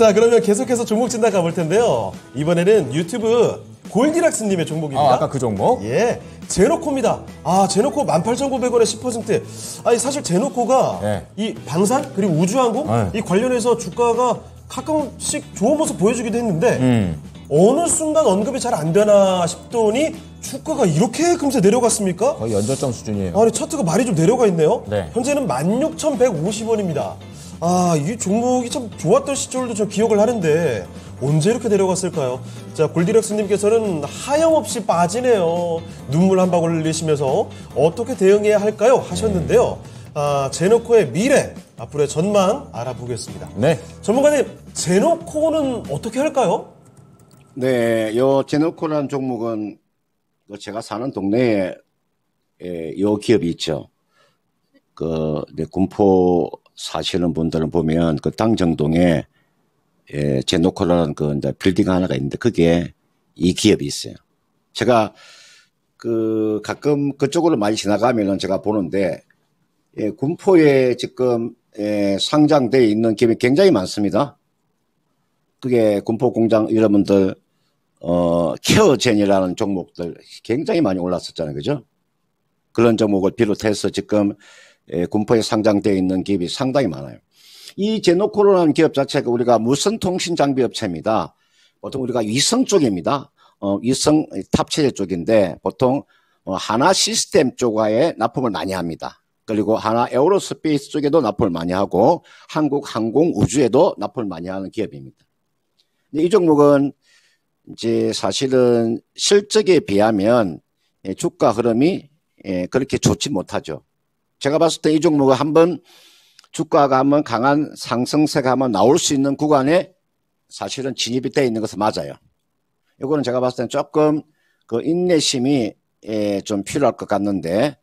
자, 그러면 계속해서 종목 진단 가볼 텐데요. 이번에는 유튜브 골디락스님의 종목입니다. 아, 까그 종목? 예. 제노코입니다. 아, 제노코 18,900원에 10%. 아니, 사실 제노코가 예. 이 방산, 그리고 우주항공, 예. 이 관련해서 주가가 가끔씩 좋은 모습 보여주기도 했는데, 음. 어느 순간 언급이 잘 안 되나 싶더니 주가가 이렇게 금세 내려갔습니까? 거의 연절점 수준이에요. 아니 차트가 말이 좀 내려가 있네요. 네. 현재는 16,150원입니다. 아, 이 종목이 참 좋았던 시절도 저 기억을 하는데 언제 이렇게 내려갔을까요? 자, 골디렉스님께서는 하염없이 빠지네요. 눈물 한 방울 흘리시면서 어떻게 대응해야 할까요? 하셨는데요. 아, 제노코의 미래, 앞으로의 전망 알아보겠습니다. 네. 전문가님, 제노코는 어떻게 할까요? 네, 요 제노코라는 종목은 그 제가 사는 동네에 예, 요 기업이 있죠. 그, 네, 군포 사시는 분들은 보면 그땅정동에 예, 제노컬라는그 이제 빌딩 하나가 있는데 그게 이 기업이 있어요. 제가 그 가끔 그쪽으로 많이 지나가면은 제가 보는데 예, 군포에 지금 예, 상장돼 있는 기업이 굉장히 많습니다. 그게 군포 공장 여러분들 어 케어젠이라는 종목들 굉장히 많이 올랐었잖아요, 그죠? 그런 종목을 비롯해서 지금 예, 군포에 상장되어 있는 기업이 상당히 많아요. 이 제노코로라는 기업 자체가 우리가 무선 통신 장비 업체입니다. 보통 우리가 위성 쪽입니다. 어, 위성 탑체제 쪽인데 보통 어, 하나 시스템 쪽에 납품을 많이 합니다. 그리고 하나 에어로스페이스 쪽에도 납품을 많이 하고 한국 항공 우주에도 납품을 많이 하는 기업입니다. 이 종목은 이제 사실은 실적에 비하면 예, 주가 흐름이 예, 그렇게 좋지 못하죠. 제가 봤을 때 이 종목은 한번 주가가 한번 강한 상승세가 한번 나올 수 있는 구간에 사실은 진입이 돼 있는 것은 맞아요. 이거는 제가 봤을 때는 조금 그 인내심이 예, 좀 필요할 것 같는데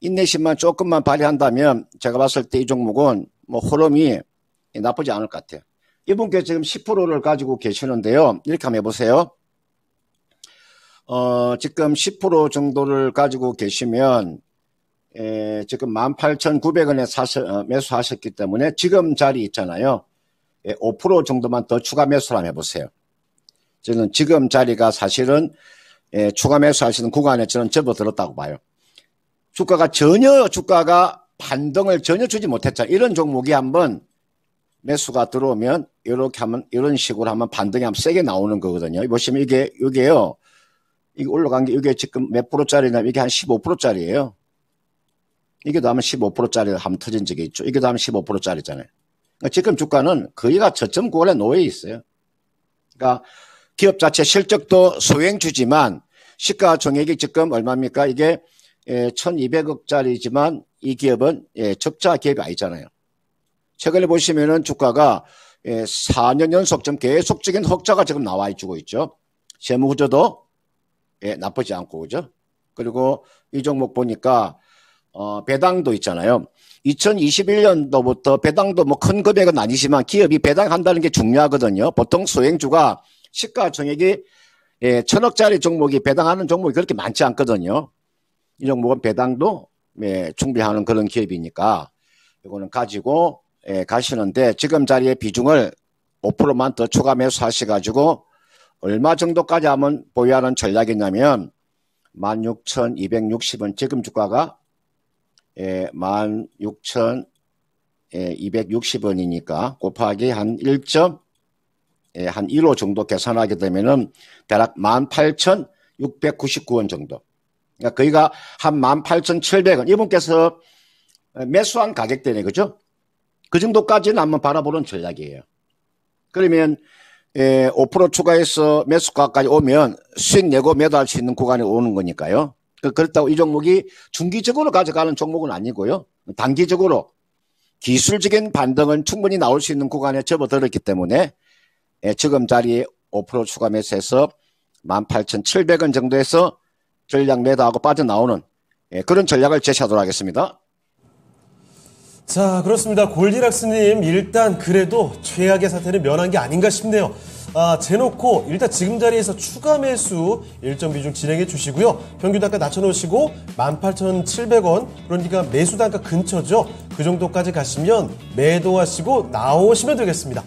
인내심만 조금만 발휘한다면 제가 봤을 때 이 종목은 뭐 흐름이 나쁘지 않을 것 같아요. 이분께 지금 10%를 가지고 계시는데요. 이렇게 한번 해보세요. 어, 지금 10% 정도를 가지고 계시면 에, 지금 18,900원에 사서, 어, 매수하셨기 때문에 지금 자리 있잖아요. 예, 5% 정도만 더 추가 매수를 한번 해보세요. 저는 지금 자리가 사실은 예, 추가 매수하시는 구간에 저는 접어들었다고 봐요. 주가가 전혀 주가가 반등을 전혀 주지 못했죠 이런 종목이 한번 매수가 들어오면 이렇게 하면 이런 식으로 한번 반등이 한번 세게 나오는 거거든요. 보시면 이게 이게요. 이게 올라간 게 이게 지금 몇 프로짜리냐? 이게 한 15%짜리예요. 이게 다음에 15%짜리를 한 터진 적이 있죠. 이게 다음에 15%짜리잖아요. 그러니까 지금 주가는 거의가 저점 구간에 놓여 있어요. 그러니까 기업 자체 실적도 소행주지만 시가총액이 지금 얼마입니까? 이게 1200억짜리지만 예, 이 기업은 예, 적자 기업이 아니잖아요. 최근에 보시면은 주가가 4년 예, 연속 좀 계속적인 흑자가 지금 나와 주고 있죠. 재무구조도 나쁘지 않고 그죠? 그리고 이 종목 보니까 어, 배당도 있잖아요. 2021년도부터 배당도 뭐 큰 금액은 아니지만 기업이 배당한다는 게 중요하거든요. 보통 소행주가 시가총액이 예, 천억짜리 종목이 배당하는 종목이 그렇게 많지 않거든요. 이 종목은 배당도 예, 준비하는 그런 기업이니까 이거는 가지고 예, 가시는데 지금 자리에 비중을 5%만 더 추가 매수하셔가지고 얼마 정도까지 하면 보유하는 전략이냐면 16,260원 지금 주가가 예, 16,260원이니까 예, 곱하기 한 1. 예, 한 1호 정도 계산하게 되면은 대략 18,699원 정도. 그러니까 거기가 한 18,700원. 이분께서 매수한 가격대네, 그죠? 그 정도까지는 한번 바라보는 전략이에요. 그러면 예, 5% 추가해서 매수가까지 오면 수익 내고 매도할 수 있는 구간에 오는 거니까요. 그, 그렇다고 이 종목이 중기적으로 가져가는 종목은 아니고요. 단기적으로 기술적인 반등은 충분히 나올 수 있는 구간에 접어들었기 때문에 예, 지금 자리에 5% 추가 매수해서 18,700원 정도에서 전략 매도하고 빠져나오는 예, 그런 전략을 제시하도록 하겠습니다. 자 그렇습니다. 골디락스님 일단 그래도 최악의 사태를 면한 게 아닌가 싶네요. 아, 재놓고 일단 지금 자리에서 추가 매수 일정 비중 진행해 주시고요. 평균 단가 낮춰놓으시고 18,700원 그러니까 매수 단가 근처죠. 그 정도까지 가시면 매도하시고 나오시면 되겠습니다.